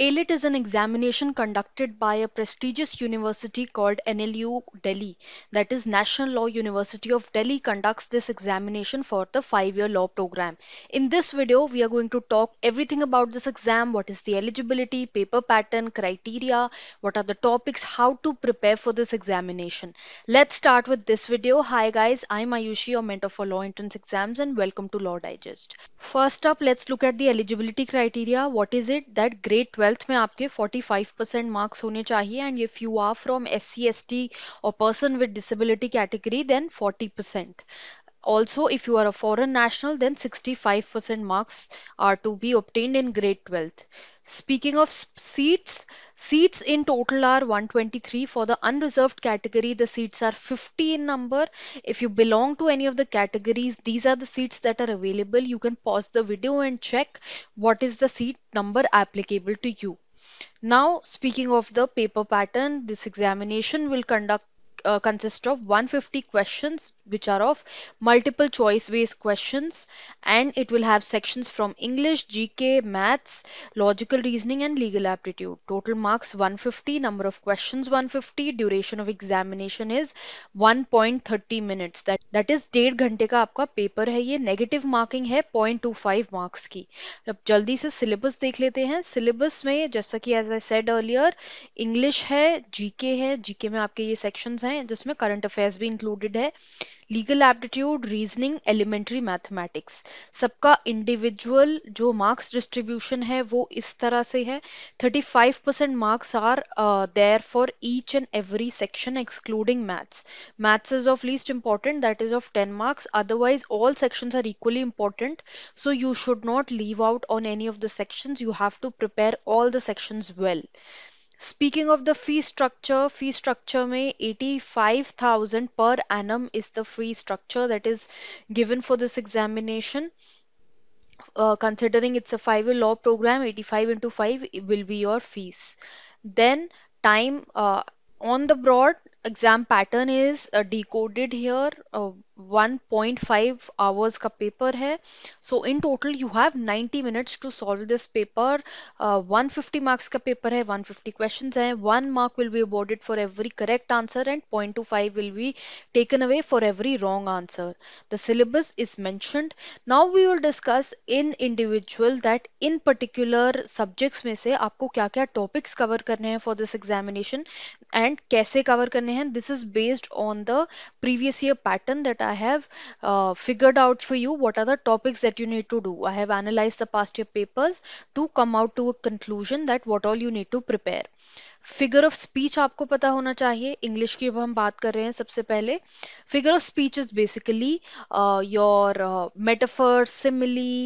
ALIT is an examination conducted by a prestigious university called NLU Delhi, that is National Law University of Delhi conducts this examination for the 5-year law program. In this video, we are going to talk everything about this exam, what is the eligibility, paper pattern, criteria, what are the topics, how to prepare for this examination. Let's start with this video. Hi guys, I'm Ayushi, your mentor for law entrance exams and welcome to Law Digest. First up, let's look at the eligibility criteria. What is it that great twelfth में आपके forty five percent marks होने चाहिए and if you are from S C S T और person with disability category then 40 percent also if you are a foreign national then 65 percent marks are to be obtained in grade twelfth Speaking of seats, seats in total are 123. For the unreserved category, the seats are 50 in number. If you belong to any of the categories, these are the seats that are available. You can pause the video and check what is the seat number applicable to you. Now, speaking of the paper pattern, this examination will conduct uh, consist of 150 questions which are of multiple choice based questions and it will have sections from English, GK, Maths, Logical Reasoning and Legal Aptitude. Total marks 150, number of questions 150, duration of examination is 1.30 minutes. That, that is डेढ़ घंटे का आपका paper है ये negative marking है 0.25 marks की अब जल्दी से सिलेबस देख लेते हैं सिलेबस में जैसा कि as I said earlier English है जीके है जीके में आपके ये सेक्शंस हैं हैं जिसमें करंट अफेयर्स भी इंक्लूडेड है legal aptitude reasoning elementary mathematics सबका इंडिविजुअल जो मार्क्स डिस्ट्रीब्यूशन है वो इस तरह से है 35 percent marks are there for each and every section excluding maths maths is of least important that is of 10 marks otherwise all sections are equally important so you should not leave out on any of the sections you have to prepare all the sections well Speaking of the fee structure, fee structure may 85,000 per annum is the fee structure that is given for this examination. Uh, considering it's a five-year law program, 85 into 5 will be your fees. Then time uh, on the broad exam pattern is uh, decoded here. 1.5 hours ka paper hai so in total you have 90 minutes to solve this paper uh, 150 marks ka paper hai 150 questions hai one mark will be awarded for every correct answer and 0.25 will be taken away for every wrong answer the syllabus is mentioned now we will discuss in individual that in particular subjects mein se aapko kya topics cover karne hai for this examination and kaise cover karne hai this is based on the previous year pattern that I have uh, figured out for you what are the topics that you need to do. I have analyzed the past year papers to come out to a conclusion that what all you need to prepare. Figure of speech आपको पता होना चाहिए English की अब हम बात कर रहे हैं सबसे पहले figure of speech is basically your metaphor simile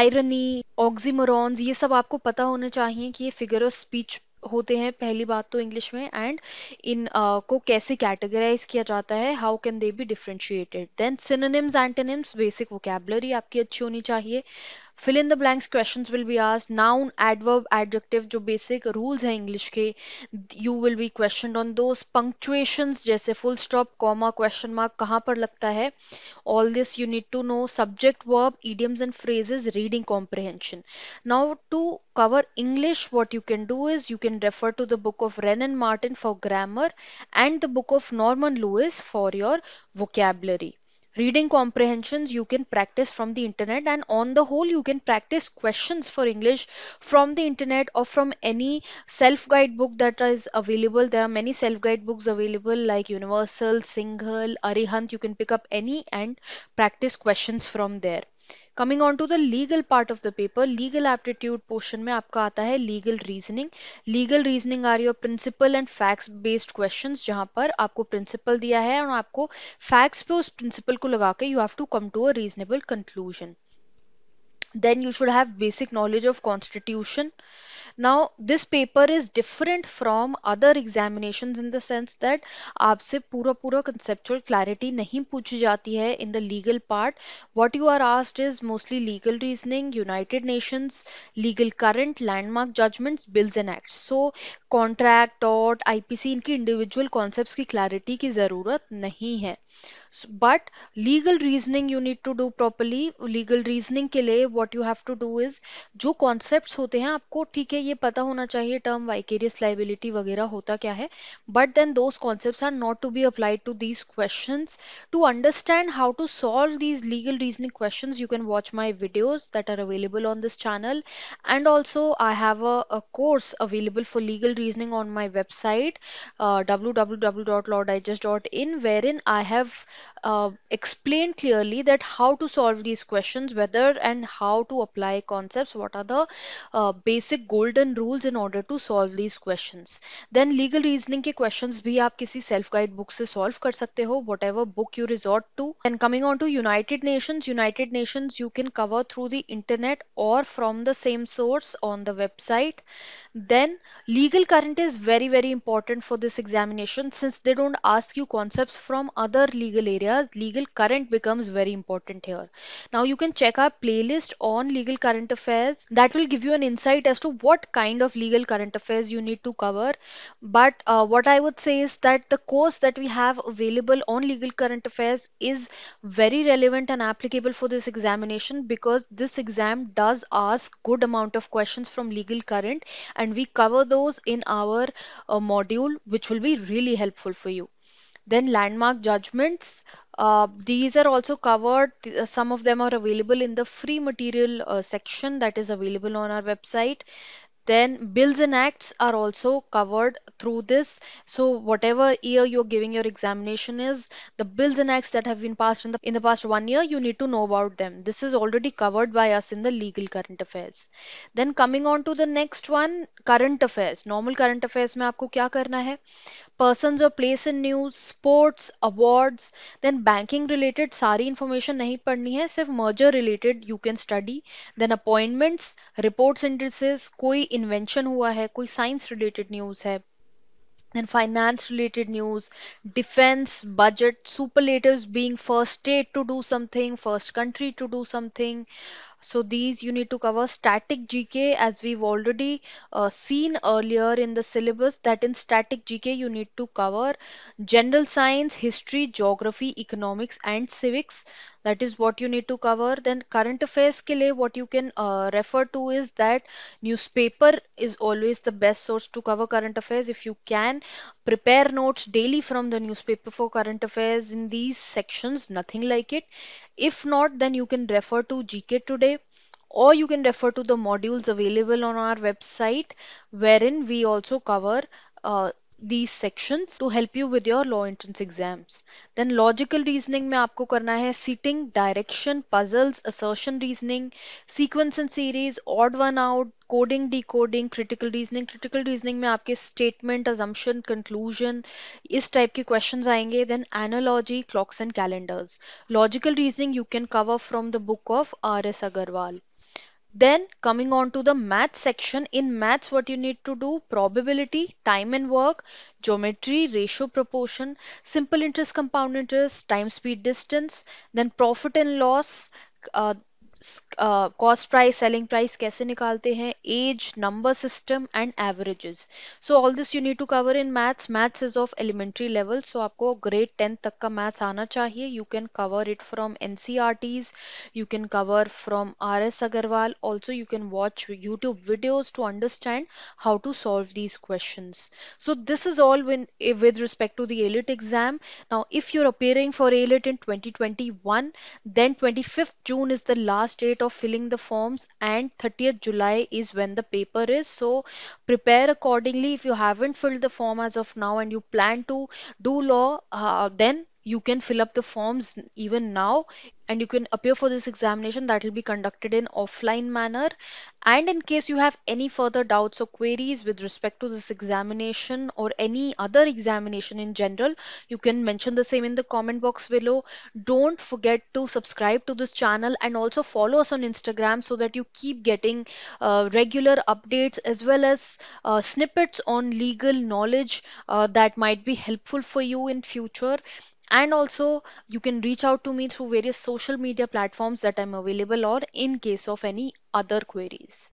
irony oxymorons ये सब आपको पता होना चाहिए कि ये फिगर ऑफ स्पीच होते हैं पहली बात तो इंग्लिश में एंड इन uh, को कैसे कैटेगराइज किया जाता है how can they be differentiated then synonyms antonyms basic vocabulary आपकी अच्छी होनी चाहिए fill in the blanks questions will be asked noun adverb adjective jo basic rules hai english ke you will be questioned on those punctuations jaise full stop comma question mark kahan par lagta hai all this you need to know subject verb idioms and phrases reading comprehension now to cover english what you can do is you can refer to the book of Renan martin for grammar and the book of norman lewis for your vocabulary reading comprehensions you can practice from the internet and on the whole you can practice questions for english from the internet or from any self guide book that is available there are many self guide books available like universal singhal arihant you can pick up any and practice questions from there coming on to the legal part of the paper legal aptitude portion में आपका आता है legal reasoning legal reasoning are your principle and facts based question जहां पर आपको principal दिया है और आपको फैक्ट्स पे उस प्रिंसिपल को लगा के you have to come to a reasonable conclusion then you should have basic knowledge of constitution now this paper is different from other examinations in the sense that आपसे पूरा पूरा conceptual clarity नहीं पूछी जाती है in the legal part what you are asked is mostly legal reasoning united nations legal current landmark judgments bills and acts so contract dot ipc इनकी individual concepts की clarity की ज़रूरत नहीं है but legal reasoning you need to do properly legal reasoning के लिए what you have to do is जो concepts होते हैं आपको ठीक है ये पता होना चाहिए टर्म वाइकेरियस लाइबिलिटी वगैरह होता क्या है but then those concept are not to be applied to these question to understand how to solve these legal reasoning question you can watch my videos that are available on this channel and also I have a, course available for legal reasoning on my website uh, www.lawdigest.in wherein I have uh, explained clearly that how to solve these questions whether and how to apply concepts what are the uh, basic goals golden rules in order to solve these question then legal reasoning के question भी आप किसी self guide book से सॉल्व कर सकते हो whatever book you resort to an coming on to United Nation United Nation you can cover through the internet और from the same source on the website Then legal current is very very important for this examination since they don't ask you concepts from other legal areas legal current becomes very important here. Now you can check our playlist on legal current affairs that will give you an insight as to what kind of legal current affairs you need to cover but uh, what I would say is that the course that we have available on legal current affairs is very relevant and applicable for this examination because this exam does ask good amount of questions from legal current and we cover those in our uh, module which will be really helpful for you then landmark judgments uh, these are also covered uh, some of them are available in the free material uh, section that is available on our website then bills and acts are also covered through this. So whatever year you're giving your examination is, the bills and acts that have been passed in the in the past one year, you need to know about them. This is already covered by us in the legal current affairs. Then coming on to the next one, current affairs. Normal current affairs में आपको क्या करना है? persons or place in news, sports, awards, then banking related sari information नहीं पढ़नी है सिर्फ merger related you can study, then appointments, reports indices, कोई इन्वेंशन हुआ है कोई साइंस रिलेटेड न्यूज़ है then finance related news defense budget superlatives being first state to do something first country to do something So these you need to cover static GK as we've already uh, seen earlier in the syllabus that in static GK you need to cover general science, history, geography, economics and civics. That is what you need to cover. Then current affairs ke liye what you can uh, refer to is that newspaper is always the best source to cover current affairs if you can. Prepare notes daily from the newspaper for current affairs in these sections, nothing like it. If not, then you can refer to GK today or you can refer to the modules available on our website wherein we also cover uh, these sections to help you with your law entrance exams. Then logical reasoning में आपको करना है sitting, direction, puzzles, assertion reasoning, sequence and series, odd one out, coding, decoding, critical reasoning. Critical reasoning में आपके statement, assumption, conclusion इस type के questions आएंगे. Then analogy, clocks and calendars. Logical reasoning you can cover from the book of R.S. Agarwal. Then coming on to the math section, in maths what you need to do probability, time and work, geometry, ratio proportion, simple interest compound interest, time speed distance, then profit and loss, uh, cost price selling price कैसे निकालते हैं as number system and averages so all this you need to cover in maths maths is of elementary level so आपको grade tenth तक का maths आना चाहिए you can cover it from N C R Ts you can cover from R S Agarwal also you can watch YouTube videos to understand how to solve these question so this is all with respect to the ALIT exam. Now if you're appearing for ALIT in 2021 then 25th June is the last last date of filling the forms and 30th July is when the paper is so prepare accordingly if you haven't filled the form as of now and you plan to do law uh, then you can fill up the forms even now and you can appear for this examination that will be conducted in offline manner and in case you have any further doubts or queries with respect to this examination or any other examination in general you can mention the same in the comment box below don't forget to subscribe to this channel and also follow us on instagram so that you keep getting uh, regular updates as well as uh, snippets on legal knowledge uh, that might be helpful for you in future and also you can reach out to me through various social media platforms that I'm available or in case of any other queries.